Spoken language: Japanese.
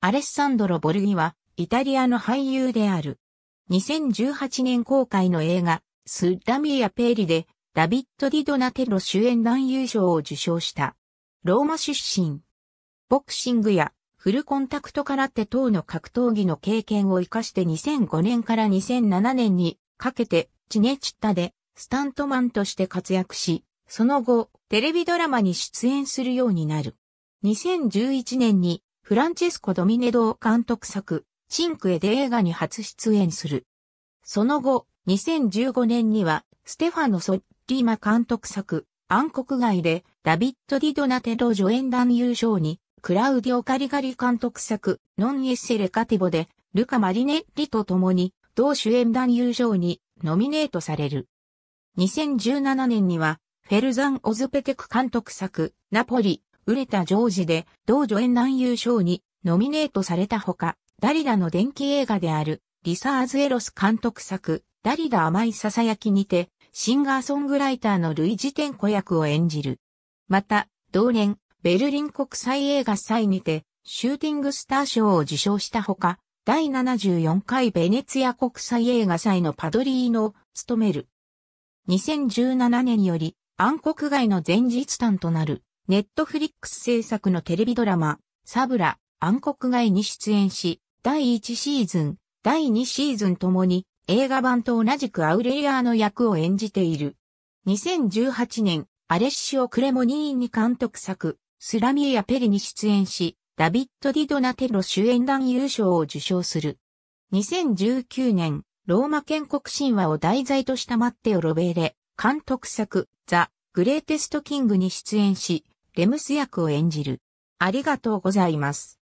アレッサンドロ・ボルギは、イタリアの俳優である。2018年公開の映画、スッダミーア・ペーリで、ダビッド・ディ・ドナテロ主演男優賞を受賞した。ローマ出身。ボクシングや、フルコンタクト空手等の格闘技の経験を活かして2005年から2007年にかけて、チネチッタで、スタントマンとして活躍し、その後、テレビドラマに出演するようになる。2011年にフランチェスコ・ドミネドー監督作、シンクエで映画に初出演する。その後、2015年には、ステファノ・ソッリーマ監督作、暗黒街で、ダビッド・ディ・ドナテロ助演団優勝に、クラウディオ・カリガリ監督作、ノン・エッセ・レカティボで、ルカ・マリネッリと共に、同主演団優勝に、ノミネートされる。2017年には、フェルザン・オズペテク監督作、ナポリ、売れたジョージで、同助演男優賞にノミネートされたほか、ダリダの電気映画である、リサーズ・エロス監督作、ダリダ甘いささやきにて、シンガーソングライターの類似点子役を演じる。また、同年、ベルリン国際映画祭にて、シューティングスター賞を受賞したほか、第74回ベネツィア国際映画祭のパドリーノを務める。2017年より暗黒街の前日譚となるネットフリックス制作のテレビドラマ、サブラ、暗黒街に出演し、第1シーズン、第2シーズンともに映画版と同じくアウレイヤーの役を演じている。2018年、アレッシオ・クレモニーに監督作、スラミエやペリに出演し、ダビッド・ディドナテロ主演団優勝を受賞する。2019年、ローマ建国神話を題材としたマッテオ・ロベーレ、監督作、ザ・グレーテスト・キングに出演し、レムス役を演じる。ありがとうございます。